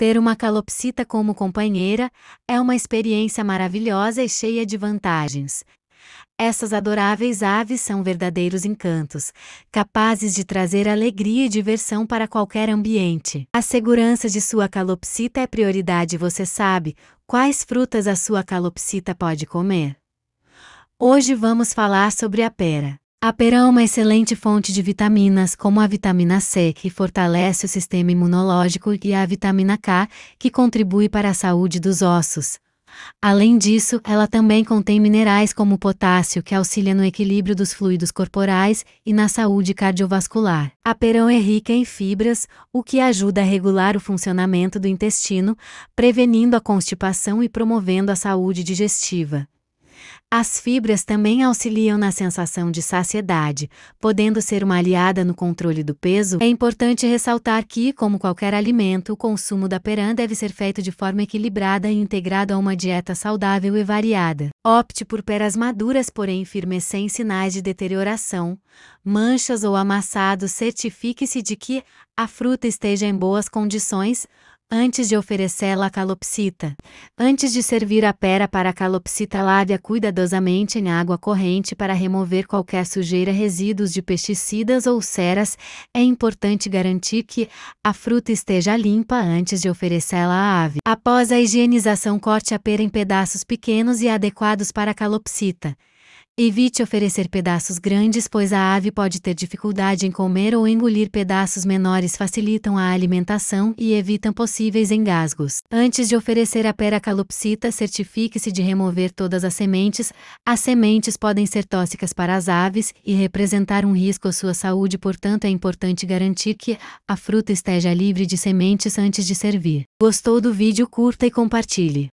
Ter uma calopsita como companheira é uma experiência maravilhosa e cheia de vantagens. Essas adoráveis aves são verdadeiros encantos, capazes de trazer alegria e diversão para qualquer ambiente. A segurança de sua calopsita é prioridade, você sabe quais frutas a sua calopsita pode comer. Hoje vamos falar sobre a pera. A pera é uma excelente fonte de vitaminas, como a vitamina C, que fortalece o sistema imunológico, e a vitamina K, que contribui para a saúde dos ossos. Além disso, ela também contém minerais como potássio, que auxilia no equilíbrio dos fluidos corporais e na saúde cardiovascular. A perão é rica em fibras, o que ajuda a regular o funcionamento do intestino, prevenindo a constipação e promovendo a saúde digestiva. As fibras também auxiliam na sensação de saciedade, podendo ser uma aliada no controle do peso. É importante ressaltar que, como qualquer alimento, o consumo da peran deve ser feito de forma equilibrada e integrado a uma dieta saudável e variada. Opte por peras maduras, porém firmes sem sinais de deterioração, manchas ou amassados. Certifique-se de que a fruta esteja em boas condições, antes de oferecê-la à calopsita. Antes de servir a pera para a calopsita, lave-a cuidadosamente em água corrente para remover qualquer sujeira, resíduos de pesticidas ou ceras. É importante garantir que a fruta esteja limpa antes de oferecê-la à ave. Após a higienização, corte a pera em pedaços pequenos e adequados para a calopsita. Evite oferecer pedaços grandes, pois a ave pode ter dificuldade em comer ou engolir pedaços menores, facilitam a alimentação e evitam possíveis engasgos. Antes de oferecer a pera calopsita, certifique-se de remover todas as sementes. As sementes podem ser tóxicas para as aves e representar um risco à sua saúde, portanto, é importante garantir que a fruta esteja livre de sementes antes de servir. Gostou do vídeo? Curta e compartilhe.